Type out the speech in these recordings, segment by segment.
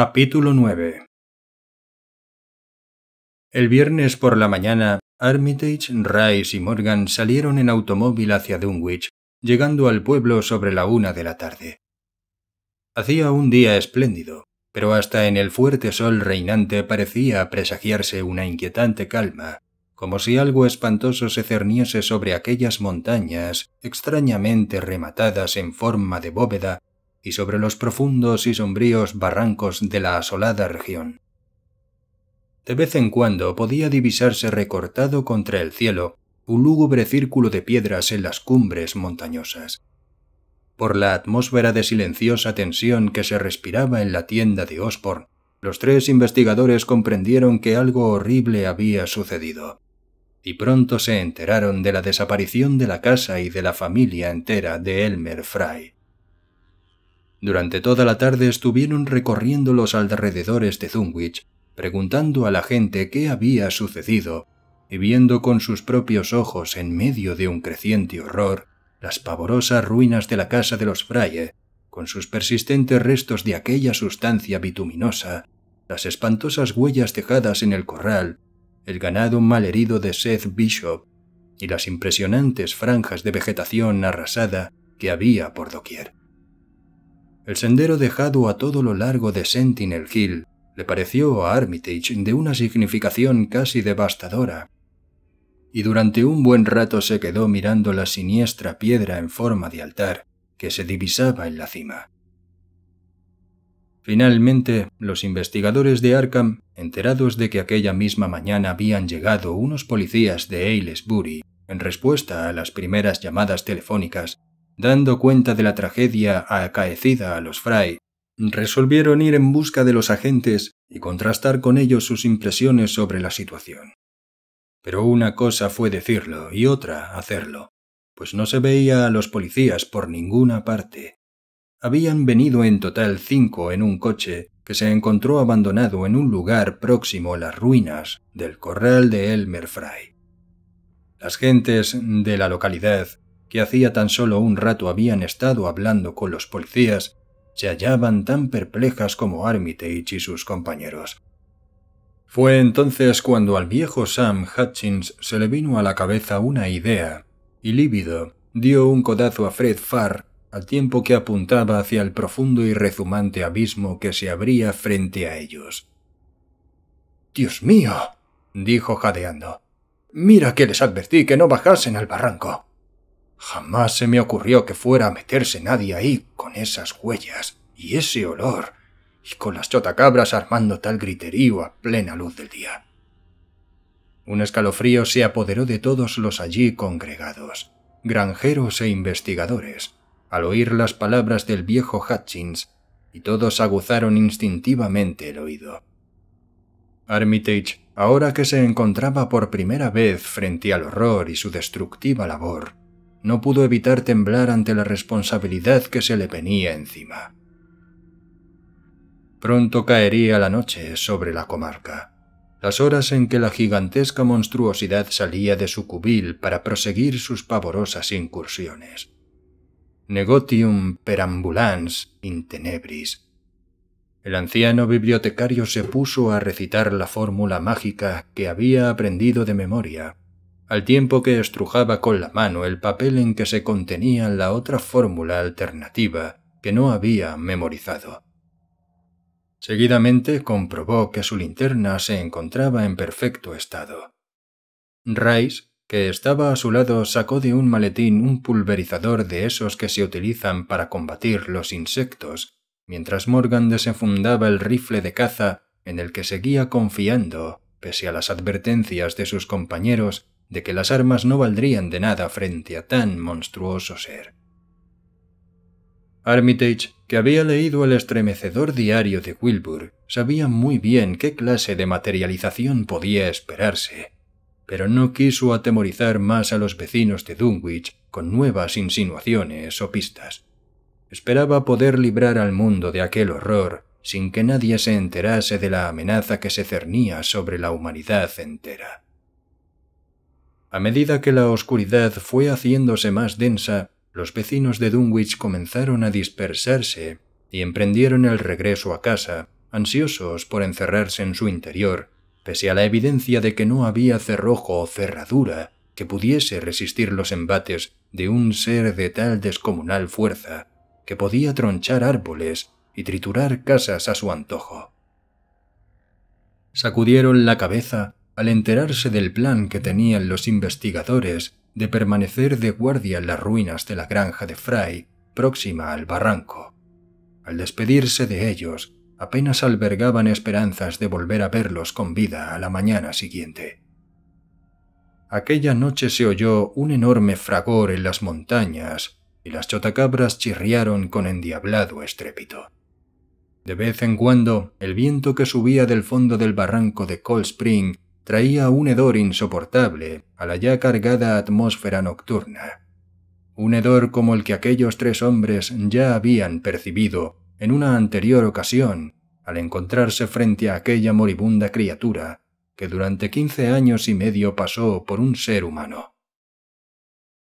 Capítulo 9 El viernes por la mañana, Armitage, Rice y Morgan salieron en automóvil hacia Dunwich, llegando al pueblo sobre la una de la tarde. Hacía un día espléndido, pero hasta en el fuerte sol reinante parecía presagiarse una inquietante calma, como si algo espantoso se cerniese sobre aquellas montañas extrañamente rematadas en forma de bóveda y sobre los profundos y sombríos barrancos de la asolada región. De vez en cuando podía divisarse recortado contra el cielo un lúgubre círculo de piedras en las cumbres montañosas. Por la atmósfera de silenciosa tensión que se respiraba en la tienda de Osborne, los tres investigadores comprendieron que algo horrible había sucedido, y pronto se enteraron de la desaparición de la casa y de la familia entera de Elmer Fry. Durante toda la tarde estuvieron recorriendo los alrededores de Zunwich, preguntando a la gente qué había sucedido, y viendo con sus propios ojos, en medio de un creciente horror, las pavorosas ruinas de la casa de los Fraye, con sus persistentes restos de aquella sustancia bituminosa, las espantosas huellas dejadas en el corral, el ganado malherido de Seth Bishop y las impresionantes franjas de vegetación arrasada que había por doquier. El sendero dejado a todo lo largo de Sentinel Hill le pareció a Armitage de una significación casi devastadora, y durante un buen rato se quedó mirando la siniestra piedra en forma de altar que se divisaba en la cima. Finalmente, los investigadores de Arkham, enterados de que aquella misma mañana habían llegado unos policías de Aylesbury en respuesta a las primeras llamadas telefónicas, dando cuenta de la tragedia acaecida a los Fray, resolvieron ir en busca de los agentes y contrastar con ellos sus impresiones sobre la situación. Pero una cosa fue decirlo y otra hacerlo, pues no se veía a los policías por ninguna parte. Habían venido en total cinco en un coche que se encontró abandonado en un lugar próximo a las ruinas del corral de Elmer Fray. Las gentes de la localidad que hacía tan solo un rato habían estado hablando con los policías, se hallaban tan perplejas como Armitage y sus compañeros. Fue entonces cuando al viejo Sam Hutchins se le vino a la cabeza una idea, y lívido dio un codazo a Fred Farr al tiempo que apuntaba hacia el profundo y rezumante abismo que se abría frente a ellos. Dios mío, dijo jadeando. Mira que les advertí que no bajasen al barranco. Jamás se me ocurrió que fuera a meterse nadie ahí con esas huellas y ese olor, y con las chotacabras armando tal griterío a plena luz del día. Un escalofrío se apoderó de todos los allí congregados, granjeros e investigadores, al oír las palabras del viejo Hutchins, y todos aguzaron instintivamente el oído. Armitage, ahora que se encontraba por primera vez frente al horror y su destructiva labor, no pudo evitar temblar ante la responsabilidad que se le venía encima. Pronto caería la noche sobre la comarca, las horas en que la gigantesca monstruosidad salía de su cubil para proseguir sus pavorosas incursiones. Negotium perambulans in tenebris. El anciano bibliotecario se puso a recitar la fórmula mágica que había aprendido de memoria al tiempo que estrujaba con la mano el papel en que se contenía la otra fórmula alternativa que no había memorizado. Seguidamente comprobó que su linterna se encontraba en perfecto estado. Rice, que estaba a su lado, sacó de un maletín un pulverizador de esos que se utilizan para combatir los insectos, mientras Morgan desenfundaba el rifle de caza en el que seguía confiando, pese a las advertencias de sus compañeros de que las armas no valdrían de nada frente a tan monstruoso ser. Armitage, que había leído el estremecedor diario de Wilbur, sabía muy bien qué clase de materialización podía esperarse, pero no quiso atemorizar más a los vecinos de Dunwich con nuevas insinuaciones o pistas. Esperaba poder librar al mundo de aquel horror sin que nadie se enterase de la amenaza que se cernía sobre la humanidad entera. A medida que la oscuridad fue haciéndose más densa, los vecinos de Dunwich comenzaron a dispersarse y emprendieron el regreso a casa, ansiosos por encerrarse en su interior, pese a la evidencia de que no había cerrojo o cerradura que pudiese resistir los embates de un ser de tal descomunal fuerza, que podía tronchar árboles y triturar casas a su antojo. Sacudieron la cabeza al enterarse del plan que tenían los investigadores de permanecer de guardia en las ruinas de la granja de Fry, próxima al barranco. Al despedirse de ellos, apenas albergaban esperanzas de volver a verlos con vida a la mañana siguiente. Aquella noche se oyó un enorme fragor en las montañas y las chotacabras chirriaron con endiablado estrépito. De vez en cuando, el viento que subía del fondo del barranco de Cold Spring traía un hedor insoportable a la ya cargada atmósfera nocturna. Un hedor como el que aquellos tres hombres ya habían percibido en una anterior ocasión al encontrarse frente a aquella moribunda criatura que durante quince años y medio pasó por un ser humano.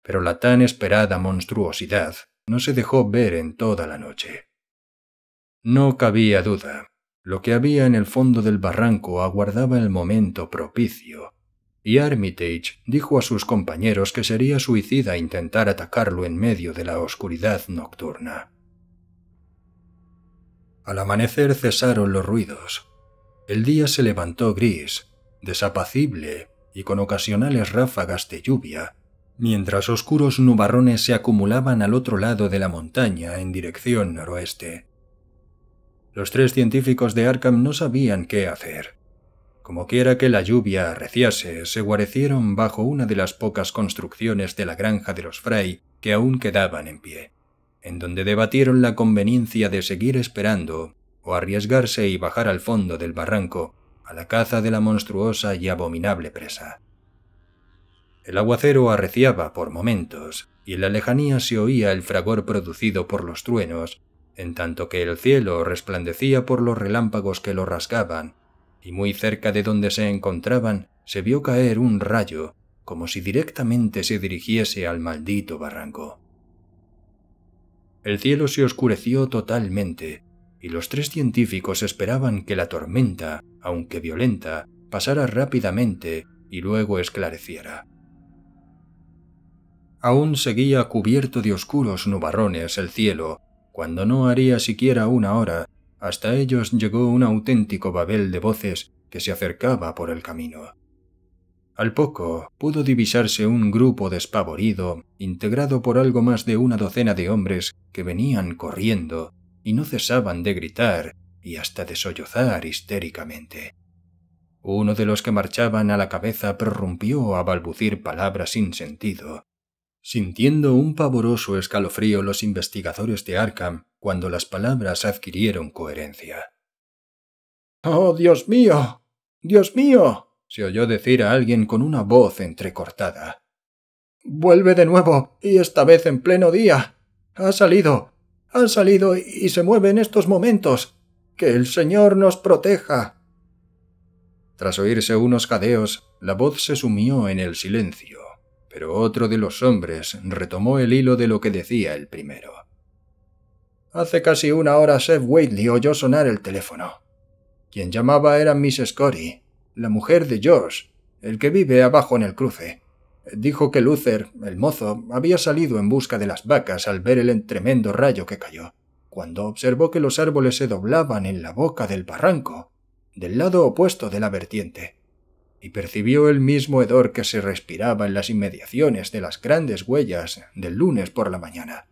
Pero la tan esperada monstruosidad no se dejó ver en toda la noche. No cabía duda lo que había en el fondo del barranco aguardaba el momento propicio, y Armitage dijo a sus compañeros que sería suicida intentar atacarlo en medio de la oscuridad nocturna. Al amanecer cesaron los ruidos. El día se levantó gris, desapacible y con ocasionales ráfagas de lluvia, mientras oscuros nubarrones se acumulaban al otro lado de la montaña en dirección noroeste. Los tres científicos de Arkham no sabían qué hacer. Como quiera que la lluvia arreciase, se guarecieron bajo una de las pocas construcciones de la granja de los Fray que aún quedaban en pie, en donde debatieron la conveniencia de seguir esperando o arriesgarse y bajar al fondo del barranco a la caza de la monstruosa y abominable presa. El aguacero arreciaba por momentos, y en la lejanía se oía el fragor producido por los truenos en tanto que el cielo resplandecía por los relámpagos que lo rasgaban, y muy cerca de donde se encontraban se vio caer un rayo, como si directamente se dirigiese al maldito barranco. El cielo se oscureció totalmente, y los tres científicos esperaban que la tormenta, aunque violenta, pasara rápidamente y luego esclareciera. Aún seguía cubierto de oscuros nubarrones el cielo, cuando no haría siquiera una hora, hasta ellos llegó un auténtico babel de voces que se acercaba por el camino. Al poco pudo divisarse un grupo despavorido, integrado por algo más de una docena de hombres que venían corriendo y no cesaban de gritar y hasta de sollozar histéricamente. Uno de los que marchaban a la cabeza prorrumpió a balbucir palabras sin sentido, Sintiendo un pavoroso escalofrío los investigadores de Arkham cuando las palabras adquirieron coherencia. ¡Oh, Dios mío! ¡Dios mío! se oyó decir a alguien con una voz entrecortada. Vuelve de nuevo, y esta vez en pleno día. Ha salido, ha salido y se mueve en estos momentos. Que el Señor nos proteja. Tras oírse unos cadeos, la voz se sumió en el silencio pero otro de los hombres retomó el hilo de lo que decía el primero. Hace casi una hora Seth Waitley oyó sonar el teléfono. Quien llamaba era Miss Scotty, la mujer de George, el que vive abajo en el cruce. Dijo que Luther, el mozo, había salido en busca de las vacas al ver el tremendo rayo que cayó, cuando observó que los árboles se doblaban en la boca del barranco, del lado opuesto de la vertiente y percibió el mismo hedor que se respiraba en las inmediaciones de las grandes huellas del lunes por la mañana.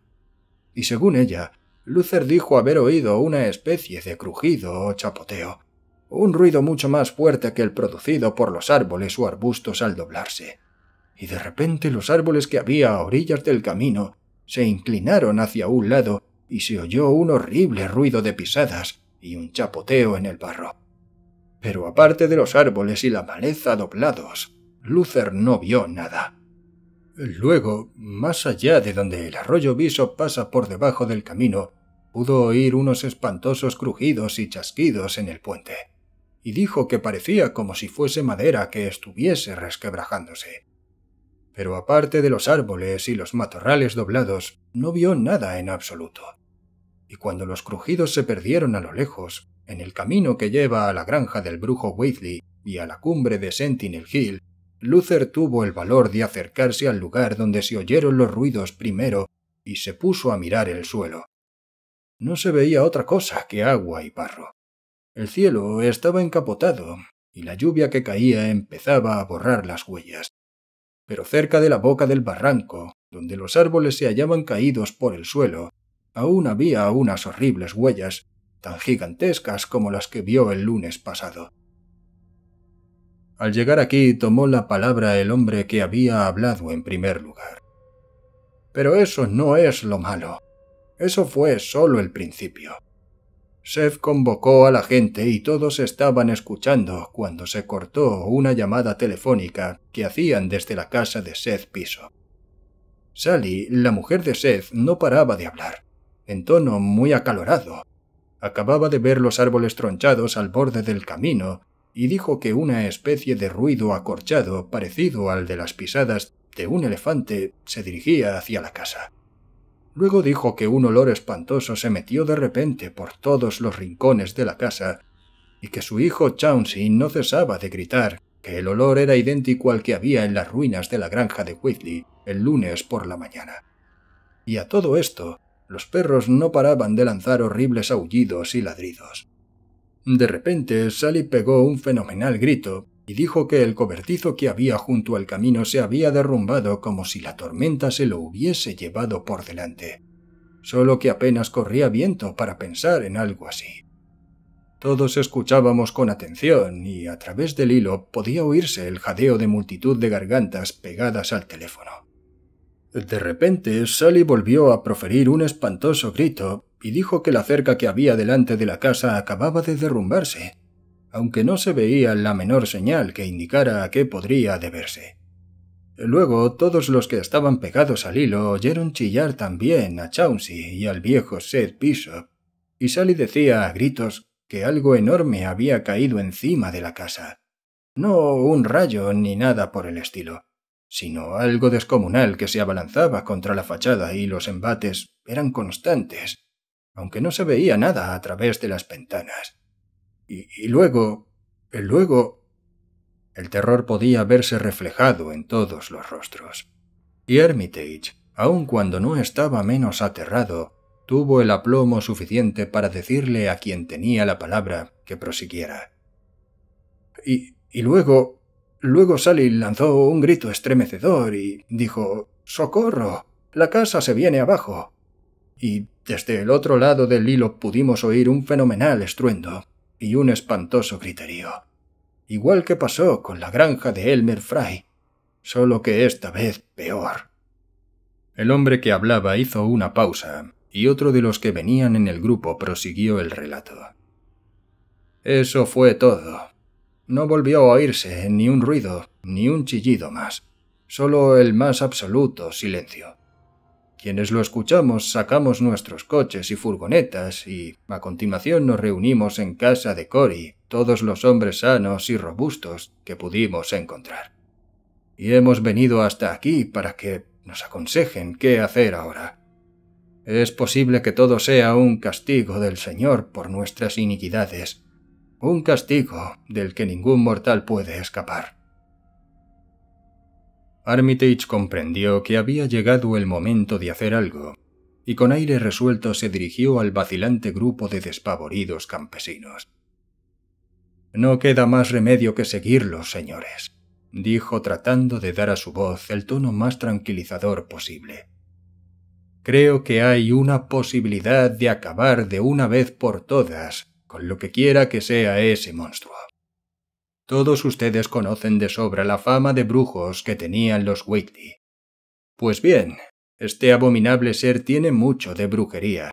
Y según ella, Luther dijo haber oído una especie de crujido o chapoteo, un ruido mucho más fuerte que el producido por los árboles o arbustos al doblarse. Y de repente los árboles que había a orillas del camino se inclinaron hacia un lado y se oyó un horrible ruido de pisadas y un chapoteo en el barro pero aparte de los árboles y la maleza doblados, Luther no vio nada. Luego, más allá de donde el arroyo viso pasa por debajo del camino, pudo oír unos espantosos crujidos y chasquidos en el puente, y dijo que parecía como si fuese madera que estuviese resquebrajándose. Pero aparte de los árboles y los matorrales doblados, no vio nada en absoluto. Y cuando los crujidos se perdieron a lo lejos, en el camino que lleva a la granja del brujo Weasley y a la cumbre de Sentinel Hill, Luther tuvo el valor de acercarse al lugar donde se oyeron los ruidos primero y se puso a mirar el suelo. No se veía otra cosa que agua y barro. El cielo estaba encapotado y la lluvia que caía empezaba a borrar las huellas. Pero cerca de la boca del barranco, donde los árboles se hallaban caídos por el suelo, aún había unas horribles huellas tan gigantescas como las que vio el lunes pasado. Al llegar aquí tomó la palabra el hombre que había hablado en primer lugar. Pero eso no es lo malo. Eso fue solo el principio. Seth convocó a la gente y todos estaban escuchando cuando se cortó una llamada telefónica que hacían desde la casa de Seth Piso. Sally, la mujer de Seth, no paraba de hablar, en tono muy acalorado, Acababa de ver los árboles tronchados al borde del camino y dijo que una especie de ruido acorchado parecido al de las pisadas de un elefante se dirigía hacia la casa. Luego dijo que un olor espantoso se metió de repente por todos los rincones de la casa y que su hijo Chauncey no cesaba de gritar que el olor era idéntico al que había en las ruinas de la granja de Whitley el lunes por la mañana. Y a todo esto, los perros no paraban de lanzar horribles aullidos y ladridos. De repente, Sally pegó un fenomenal grito y dijo que el cobertizo que había junto al camino se había derrumbado como si la tormenta se lo hubiese llevado por delante. Solo que apenas corría viento para pensar en algo así. Todos escuchábamos con atención y a través del hilo podía oírse el jadeo de multitud de gargantas pegadas al teléfono. De repente, Sally volvió a proferir un espantoso grito y dijo que la cerca que había delante de la casa acababa de derrumbarse, aunque no se veía la menor señal que indicara a qué podría deberse. Luego, todos los que estaban pegados al hilo oyeron chillar también a Chauncey y al viejo Seth Bishop, y Sally decía a gritos que algo enorme había caído encima de la casa. No un rayo ni nada por el estilo, sino algo descomunal que se abalanzaba contra la fachada y los embates eran constantes, aunque no se veía nada a través de las ventanas. Y, luego... Y luego... El terror podía verse reflejado en todos los rostros. Y Hermitage, aun cuando no estaba menos aterrado, tuvo el aplomo suficiente para decirle a quien tenía la palabra que prosiguiera. y luego Luego Sally lanzó un grito estremecedor y dijo ¡Socorro! La casa se viene abajo. Y desde el otro lado del hilo pudimos oír un fenomenal estruendo y un espantoso griterío. Igual que pasó con la granja de Elmer Fry, solo que esta vez peor. El hombre que hablaba hizo una pausa, y otro de los que venían en el grupo prosiguió el relato. Eso fue todo, no volvió a oírse ni un ruido, ni un chillido más, solo el más absoluto silencio. Quienes lo escuchamos sacamos nuestros coches y furgonetas y a continuación nos reunimos en casa de Cory, todos los hombres sanos y robustos que pudimos encontrar. Y hemos venido hasta aquí para que nos aconsejen qué hacer ahora. Es posible que todo sea un castigo del Señor por nuestras iniquidades, un castigo del que ningún mortal puede escapar. Armitage comprendió que había llegado el momento de hacer algo, y con aire resuelto se dirigió al vacilante grupo de despavoridos campesinos. No queda más remedio que seguirlos, señores, dijo tratando de dar a su voz el tono más tranquilizador posible. Creo que hay una posibilidad de acabar de una vez por todas lo que quiera que sea ese monstruo. Todos ustedes conocen de sobra la fama de brujos que tenían los Wakely. Pues bien, este abominable ser tiene mucho de brujería,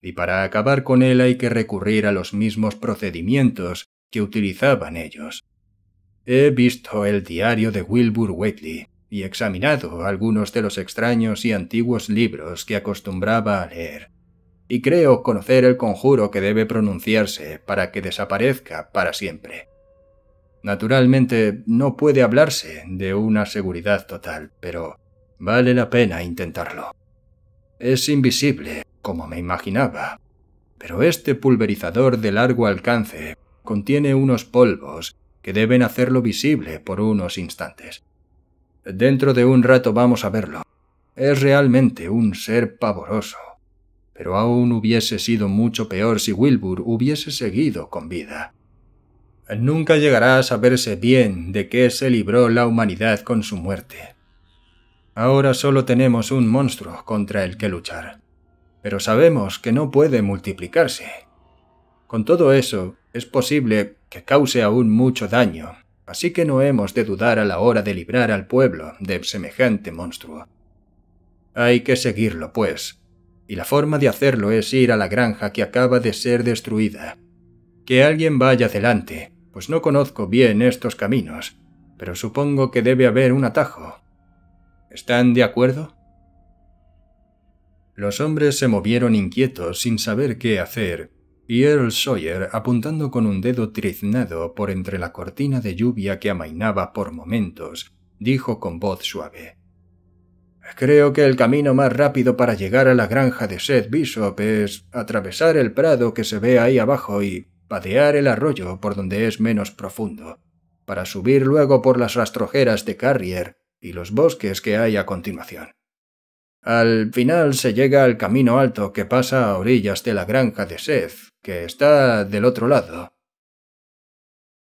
y para acabar con él hay que recurrir a los mismos procedimientos que utilizaban ellos. He visto el diario de Wilbur Wakely y examinado algunos de los extraños y antiguos libros que acostumbraba a leer y creo conocer el conjuro que debe pronunciarse para que desaparezca para siempre. Naturalmente, no puede hablarse de una seguridad total, pero vale la pena intentarlo. Es invisible, como me imaginaba, pero este pulverizador de largo alcance contiene unos polvos que deben hacerlo visible por unos instantes. Dentro de un rato vamos a verlo. Es realmente un ser pavoroso, pero aún hubiese sido mucho peor si Wilbur hubiese seguido con vida. Nunca llegará a saberse bien de qué se libró la humanidad con su muerte. Ahora solo tenemos un monstruo contra el que luchar, pero sabemos que no puede multiplicarse. Con todo eso, es posible que cause aún mucho daño, así que no hemos de dudar a la hora de librar al pueblo de semejante monstruo. Hay que seguirlo, pues, y la forma de hacerlo es ir a la granja que acaba de ser destruida. Que alguien vaya adelante, pues no conozco bien estos caminos, pero supongo que debe haber un atajo. ¿Están de acuerdo? Los hombres se movieron inquietos sin saber qué hacer, y Earl Sawyer, apuntando con un dedo triznado por entre la cortina de lluvia que amainaba por momentos, dijo con voz suave Creo que el camino más rápido para llegar a la granja de Seth Bishop es atravesar el prado que se ve ahí abajo y padear el arroyo por donde es menos profundo, para subir luego por las rastrojeras de Carrier y los bosques que hay a continuación. Al final se llega al camino alto que pasa a orillas de la granja de Seth, que está del otro lado,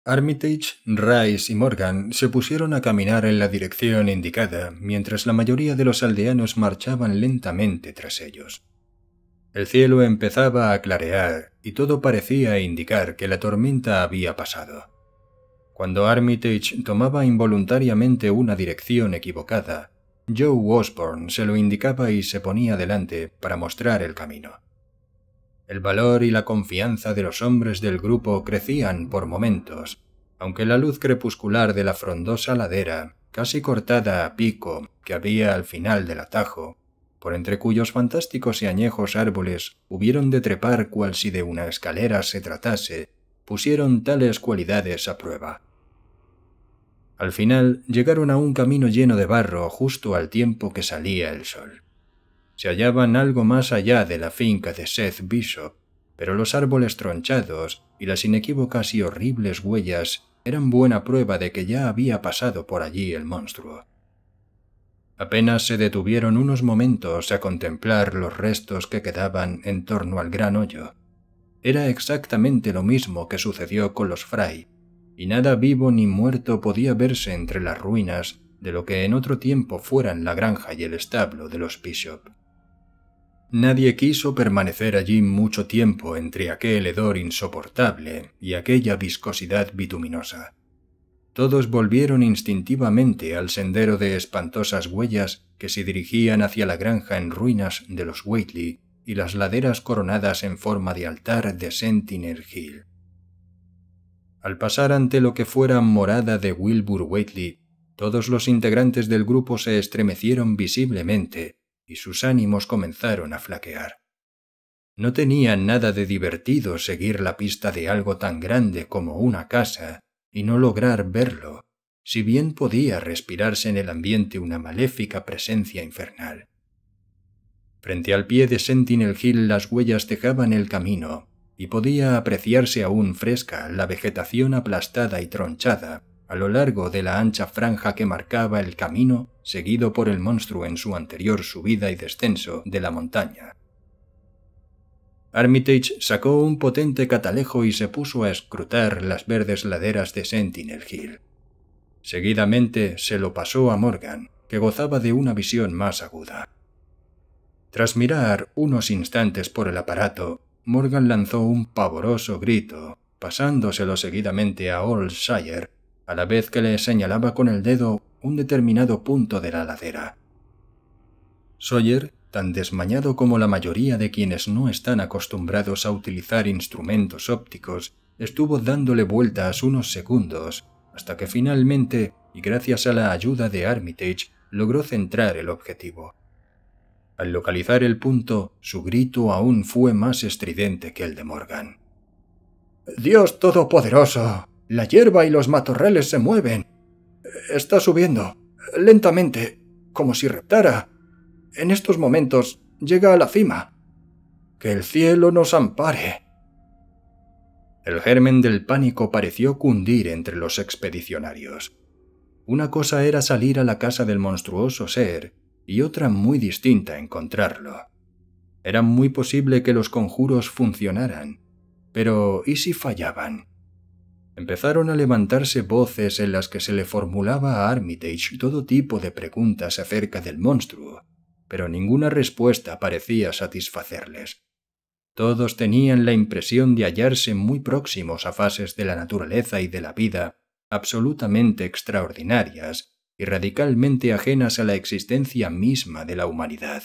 Armitage, Rice y Morgan se pusieron a caminar en la dirección indicada mientras la mayoría de los aldeanos marchaban lentamente tras ellos. El cielo empezaba a clarear y todo parecía indicar que la tormenta había pasado. Cuando Armitage tomaba involuntariamente una dirección equivocada, Joe Osborne se lo indicaba y se ponía delante para mostrar el camino. El valor y la confianza de los hombres del grupo crecían por momentos, aunque la luz crepuscular de la frondosa ladera, casi cortada a pico, que había al final del atajo, por entre cuyos fantásticos y añejos árboles hubieron de trepar cual si de una escalera se tratase, pusieron tales cualidades a prueba. Al final llegaron a un camino lleno de barro justo al tiempo que salía el sol se hallaban algo más allá de la finca de Seth Bishop, pero los árboles tronchados y las inequívocas y horribles huellas eran buena prueba de que ya había pasado por allí el monstruo. Apenas se detuvieron unos momentos a contemplar los restos que quedaban en torno al gran hoyo. Era exactamente lo mismo que sucedió con los Fray, y nada vivo ni muerto podía verse entre las ruinas de lo que en otro tiempo fueran la granja y el establo de los Bishop. Nadie quiso permanecer allí mucho tiempo entre aquel hedor insoportable y aquella viscosidad bituminosa. Todos volvieron instintivamente al sendero de espantosas huellas que se dirigían hacia la granja en ruinas de los Waitley y las laderas coronadas en forma de altar de Sentinel Hill. Al pasar ante lo que fuera morada de Wilbur Waitley, todos los integrantes del grupo se estremecieron visiblemente y sus ánimos comenzaron a flaquear. No tenía nada de divertido seguir la pista de algo tan grande como una casa y no lograr verlo, si bien podía respirarse en el ambiente una maléfica presencia infernal. Frente al pie de Sentinel Hill las huellas dejaban el camino, y podía apreciarse aún fresca la vegetación aplastada y tronchada a lo largo de la ancha franja que marcaba el camino seguido por el monstruo en su anterior subida y descenso de la montaña. Armitage sacó un potente catalejo y se puso a escrutar las verdes laderas de Sentinel Hill. Seguidamente se lo pasó a Morgan, que gozaba de una visión más aguda. Tras mirar unos instantes por el aparato, Morgan lanzó un pavoroso grito, pasándoselo seguidamente a Old Shire, a la vez que le señalaba con el dedo un determinado punto de la ladera. Sawyer, tan desmañado como la mayoría de quienes no están acostumbrados a utilizar instrumentos ópticos, estuvo dándole vueltas unos segundos, hasta que finalmente, y gracias a la ayuda de Armitage, logró centrar el objetivo. Al localizar el punto, su grito aún fue más estridente que el de Morgan. Dios Todopoderoso, la hierba y los matorrales se mueven. Está subiendo, lentamente, como si reptara. En estos momentos llega a la cima. Que el cielo nos ampare. El germen del pánico pareció cundir entre los expedicionarios. Una cosa era salir a la casa del monstruoso ser y otra muy distinta encontrarlo. Era muy posible que los conjuros funcionaran, pero ¿y si fallaban? Empezaron a levantarse voces en las que se le formulaba a Armitage todo tipo de preguntas acerca del monstruo, pero ninguna respuesta parecía satisfacerles. Todos tenían la impresión de hallarse muy próximos a fases de la naturaleza y de la vida absolutamente extraordinarias y radicalmente ajenas a la existencia misma de la humanidad.